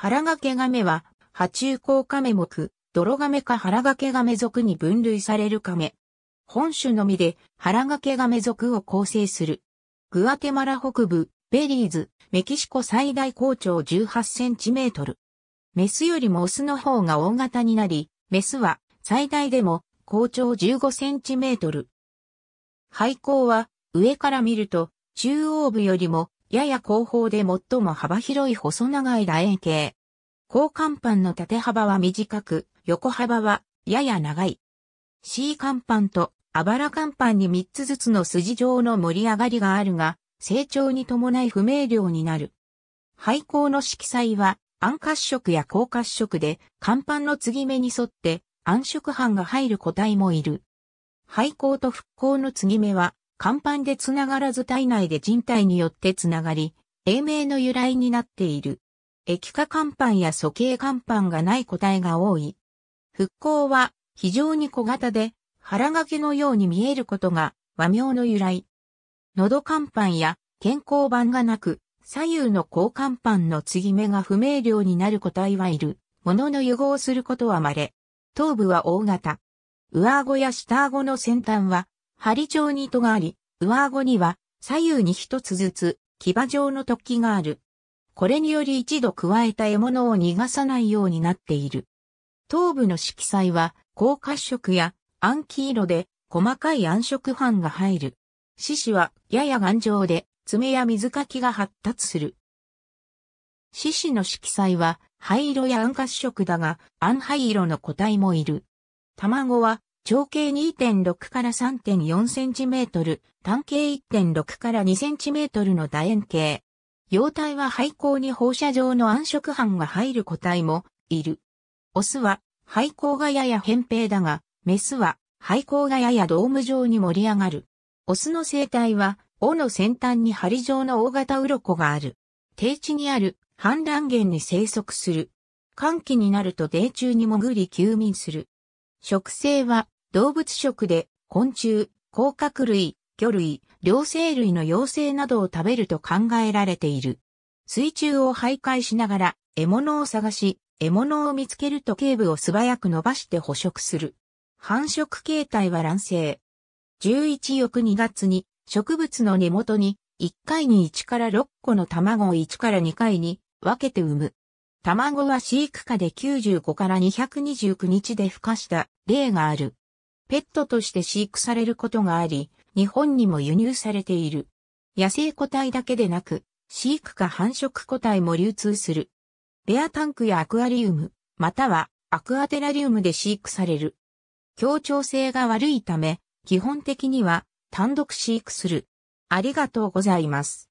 腹掛け亀は、波中甲亀目、泥亀か腹掛け亀属に分類される亀。本種のみで腹掛け亀属を構成する。グアテマラ北部、ベリーズ、メキシコ最大高長18センチメートル。メスよりもオスの方が大型になり、メスは最大でも高長15センチメートル。背校は上から見ると中央部よりもやや後方で最も幅広い細長い楕円形。高甲板の縦幅は短く、横幅はやや長い。C 甲板とあばら甲板に3つずつの筋状の盛り上がりがあるが、成長に伴い不明瞭になる。廃校の色彩は暗褐色や高褐色で、甲板の継ぎ目に沿って暗色斑が入る個体もいる。廃校と復興の継ぎ目は甲板でつながらず体内で人体によってつながり、英名の由来になっている。液化甲板や素形甲板がない個体が多い。復興は非常に小型で腹掛けのように見えることが和名の由来。喉甲板や健康板がなく左右の甲甲板の継ぎ目が不明瞭になる個体はいる。ものの融合することは稀。頭部は大型。上顎や下顎の先端は針状に糸があり、上顎には左右に一つずつ牙状の突起がある。これにより一度加えた獲物を逃がさないようになっている。頭部の色彩は、高褐色や暗黄色で細かい暗色斑が入る。獅子はやや頑丈で、爪や水かきが発達する。獅子の色彩は灰色や暗褐色だが、暗灰色の個体もいる。卵は長径2.6から3.4センチメートル、単径1.6から2センチメートルの楕円形。幼体は廃校に放射状の暗色斑が入る個体もいる。オスは廃校がやや扁平だが、メスは廃校がややドーム状に盛り上がる。オスの生態は、尾の先端に針状の大型鱗がある。低地にある氾濫源に生息する。寒気になると泥中に潜り休眠する。植生は動物食で昆虫、甲殻類、魚類、両生類の幼生などを食べると考えられている。水中を徘徊しながら獲物を探し、獲物を見つけると頸部を素早く伸ばして捕食する。繁殖形態は卵生。11翌2月に植物の根元に1回に1から6個の卵を1から2回に分けて産む。卵は飼育下で95から229日で孵化した例がある。ペットとして飼育されることがあり、日本にも輸入されている。野生個体だけでなく、飼育か繁殖個体も流通する。ベアタンクやアクアリウム、またはアクアテラリウムで飼育される。協調性が悪いため、基本的には単独飼育する。ありがとうございます。